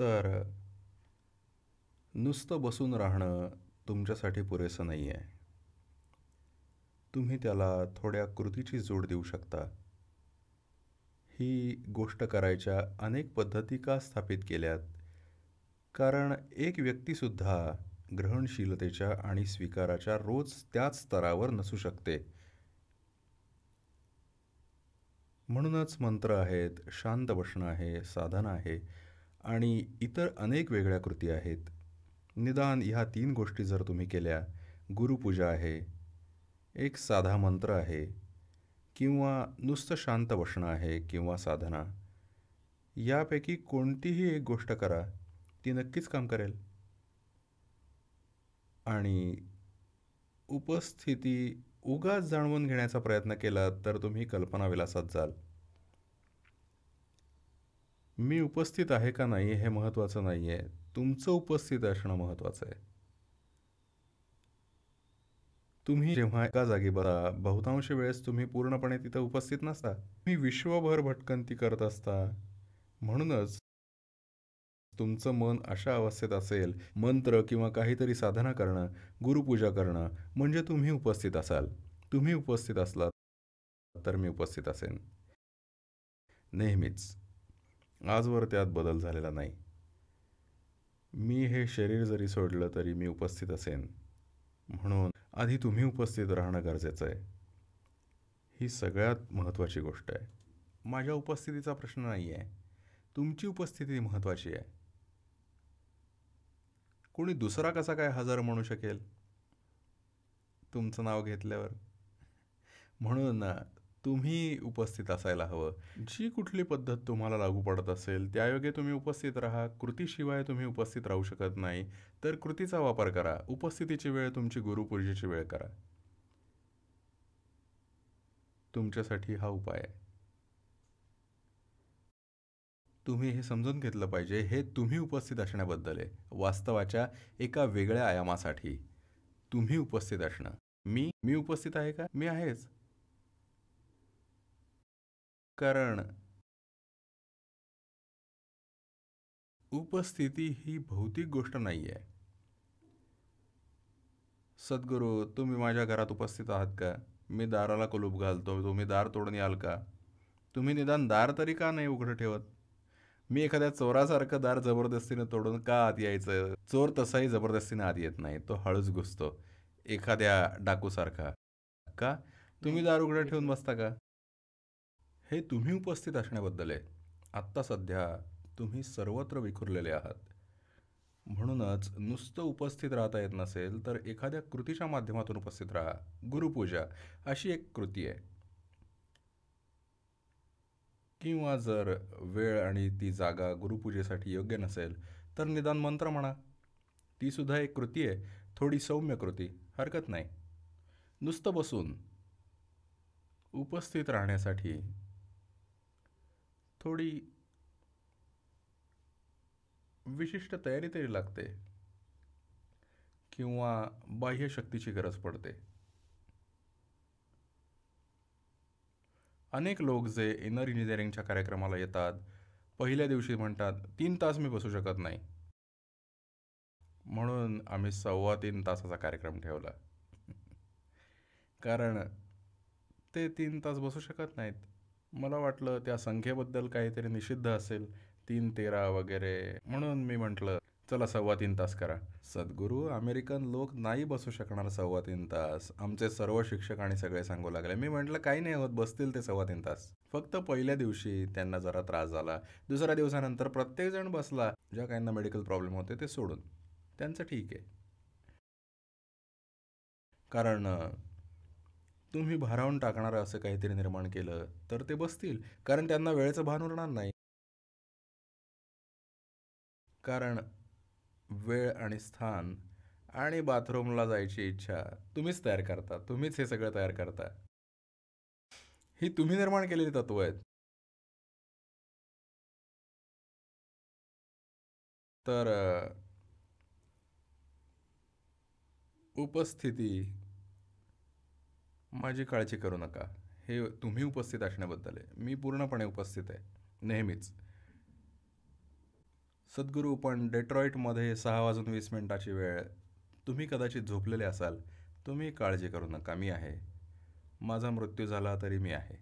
तर नुसतं बसून राहणं तुमच्यासाठी पुरेसं नाही आहे तुम्ही त्याला थोड्या कृतीची जोड देऊ शकता ही गोष्ट करायच्या अनेक पद्धती का स्थापित केल्यात कारण एक व्यक्तीसुद्धा ग्रहणशीलतेच्या आणि स्वीकाराच्या रोज त्याच स्तरावर नसू शकते म्हणूनच मंत्र आहेत शांत बसणं आहे साधन आहे आणि इतर अनेक वेगळ्या कृती आहेत निदान ह्या तीन गोष्टी जर तुम्ही केल्या गुरुपूजा आहे एक साधा मंत्र आहे किंवा नुसतं शांत बसणं आहे किंवा साधना यापैकी कोणतीही एक गोष्ट करा ती नक्कीच काम करेल आणि उपस्थिती उगाच जाणवून घेण्याचा प्रयत्न केला तर तुम्ही कल्पनाविलासात जाल मी उपस्थित आहे का नाही हे महत्त्वाचं नाही आहे तुमचं उपस्थित असणं महत्त्वाचं आहे तुम्ही जेव्हा एका जागी बरा बहुतांश वेळेस तुम्ही पूर्णपणे तिथं उपस्थित नसता तुम्ही विश्वभर भटकंती करत असता म्हणूनच तुमचं मन अशा अवस्थेत असेल मंत्र किंवा काहीतरी साधना करणं गुरुपूजा करणं म्हणजे तुम्ही उपस्थित असाल तुम्ही उपस्थित असलात तर मी उपस्थित असेन नेहमीच आजवर त्यात बदल झालेला नाही मी हे शरीर जरी सोडलं तरी मी उपस्थित असेन म्हणून आधी तुम्ही उपस्थित राहणं गरजेचं आहे ही सगळ्यात महत्त्वाची गोष्ट आहे माझ्या उपस्थितीचा प्रश्न नाही आहे तुमची उपस्थिती महत्त्वाची आहे कोणी दुसरा कसा काय हजर म्हणू शकेल तुमचं नाव घेतल्यावर म्हणून तुम्ही उपस्थित असायला हवं जी कुठली पद्धत तुम्हाला लागू पडत असेल त्यायोगे तुम्ही उपस्थित राहा कृतीशिवाय तुम्ही उपस्थित राहू शकत नाही तर कृतीचा वापर करा उपस्थितीची वेळ तुमची गुरुपूजेची वेळ करा तुमच्यासाठी हा उपाय आहे तुम्ही हे समजून घेतलं पाहिजे हे तुम्ही उपस्थित असण्याबद्दल आहे वास्तवाच्या एका वेगळ्या आयामासाठी तुम्ही उपस्थित असणं मी मी उपस्थित आहे का मी आहेच कारण उपस्थिती ही भौतिक गोष्ट नाही आहे सद्गुरू तुम्ही माझ्या घरात उपस्थित आहात का मी दाराला कुलूप घालतो तुम्ही दार तोडून याल का तुम्ही निदान दार तरी का नाही उघडं ठेवत मी एखाद्या चोरासारखं दार जबरदस्तीने तोडून का आत यायचं चोर तसाही जबरदस्तीने आत येत नाही तो हळूच घुसतो एखाद्या डाकूसारखा का तुम्ही दार उघडं ठेवून बसता का हे तुम्ही उपस्थित असण्याबद्दल आहे आत्ता सध्या तुम्ही सर्वत्र विखुरलेले आहात म्हणूनच नुसतं उपस्थित राहता येत नसेल तर एखाद्या कृतीच्या माध्यमातून उपस्थित राहा गुरुपूजा अशी एक कृती आहे किंवा जर वेळ आणि ती जागा गुरुपूजेसाठी योग्य नसेल तर निदान मंत्र म्हणा तीसुद्धा एक कृती आहे थोडी सौम्य कृती हरकत नाही नुसतं बसून उपस्थित राहण्यासाठी थोडी विशिष्ट तयारी तरी लागते किंवा बाह्य शक्तीची गरज पडते अनेक लोक जे इनर इंजिनिअरिंगच्या कार्यक्रमाला येतात पहिल्या दिवशी म्हणतात तीन तास मी बसू शकत नाही म्हणून आम्ही सव्वा तीन तासाचा कार्यक्रम ठेवला कारण ते तीन तास बसू शकत नाहीत मला वाटलं त्या संख्येबद्दल काहीतरी निषिद्ध असेल तीन तेरा वगैरे म्हणून मी म्हटलं चला सव्वा तीन तास करा सद्गुरू अमेरिकन लोक नाही बसू शकणार सव्वा तीन तास आमचे सर्व शिक्षक आणि सगळे सांगू लागले मी म्हटलं काही नाही होत बसतील ते सव्वा तीन तास फक्त पहिल्या दिवशी त्यांना जरा त्रास झाला दुसऱ्या दिवसानंतर प्रत्येकजण बसला ज्या काहींना मेडिकल प्रॉब्लेम होते ते सोडून त्यांचं ठीक आहे कारण तुम्ही भारावून टाकणार असं काहीतरी निर्माण केलं तर ते बसतील कारण त्यांना वेळेचं भान उरणार नाही कारण वेळ आणि स्थान आणि बाथरूमला जायची इच्छा तुम्हीच तयार करता तुम्हीच हे सगळं तयार करता ही तुम्ही निर्माण केलेली तत्व आहेत तर उपस्थिती माझी काळजी करू नका हे तुम्ही उपस्थित असण्याबद्दल आहे मी पूर्णपणे उपस्थित आहे नेहमीच सद्गुरू पण डेट्रॉईटमध्ये सहा वाजून वीस मिनटाची वेळ तुम्ही कदाचित झोपलेले असाल तुम्ही काळजी करू नका मी आहे माझा मृत्यू झाला तरी मी आहे